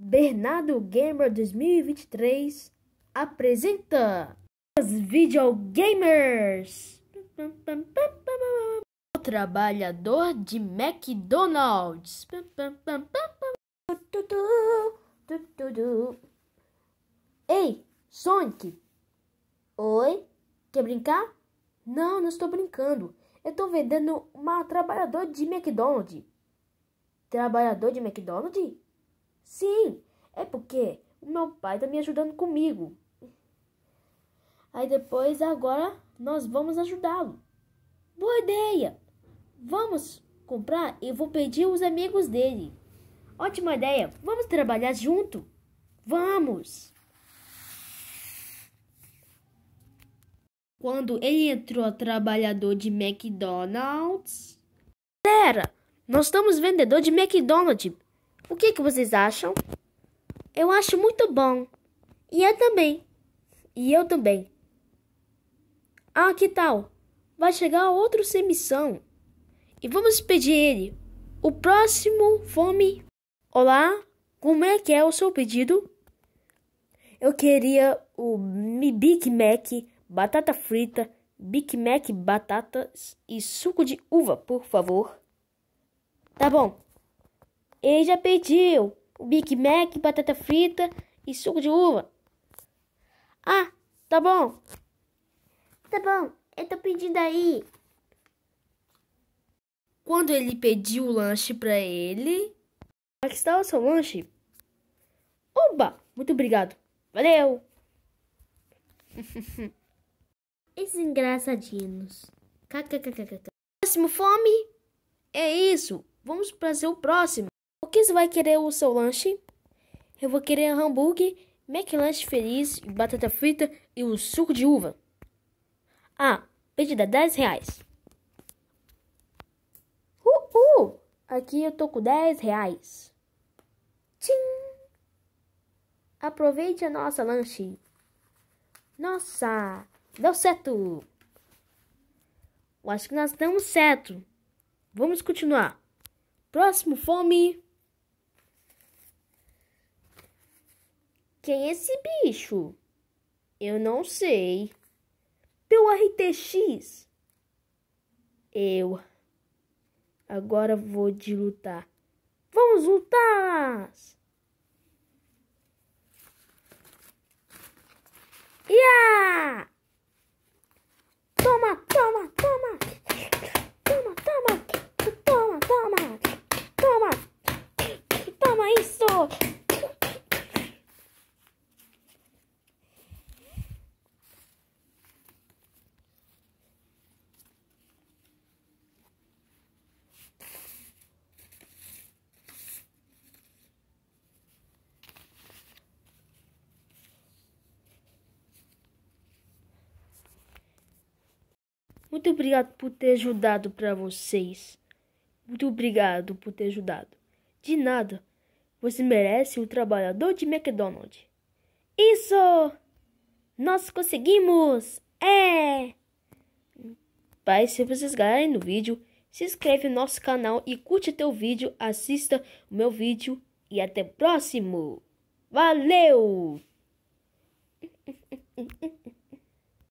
Bernardo Gamer 2023 apresenta os videogamers. O trabalhador de McDonald's. Ei, Sonic. Oi? Quer brincar? Não, não estou brincando. Eu estou vendendo uma trabalhador de McDonald's. Trabalhador de McDonald's? Sim, é porque o meu pai tá me ajudando comigo. Aí depois, agora, nós vamos ajudá-lo. Boa ideia! Vamos comprar e vou pedir os amigos dele. Ótima ideia! Vamos trabalhar junto? Vamos! Quando ele entrou trabalhador de McDonald's. Pera! nós estamos vendedor de McDonald's. O que, é que vocês acham? Eu acho muito bom. E eu também. E eu também. Ah, que tal? Vai chegar outro sem missão. E vamos pedir ele. O próximo fome. Olá, como é que é o seu pedido? Eu queria o Big Mac, batata frita, Big Mac, batatas e suco de uva, por favor. Tá bom. Ele já pediu Big Mac, batata frita e suco de uva. Ah, tá bom. Tá bom, eu tô pedindo aí. Quando ele pediu o lanche para ele. onde está o seu lanche. Oba, muito obrigado. Valeu. Esses engraçadinhos. KKKKK. Próximo fome? É isso. Vamos para o próximo que você vai querer o seu lanche? Eu vou querer hambúrguer, McLanche feliz, batata frita e um suco de uva. Ah, pedida 10 reais. Uhul! Aqui eu tô com 10 reais. Tchim! Aproveite a nossa lanche. Nossa, deu certo. Eu acho que nós damos certo. Vamos continuar. Próximo fome. Quem é esse bicho? Eu não sei. Teu RTX? Eu. Agora vou de lutar. Vamos lutar! Muito obrigado por ter ajudado para vocês. Muito obrigado por ter ajudado. De nada. Você merece o trabalhador de McDonald's. Isso! Nós conseguimos! É! Pai, se vocês ganharem no vídeo, se inscreve no nosso canal e curte teu vídeo, assista o meu vídeo e até o próximo. Valeu!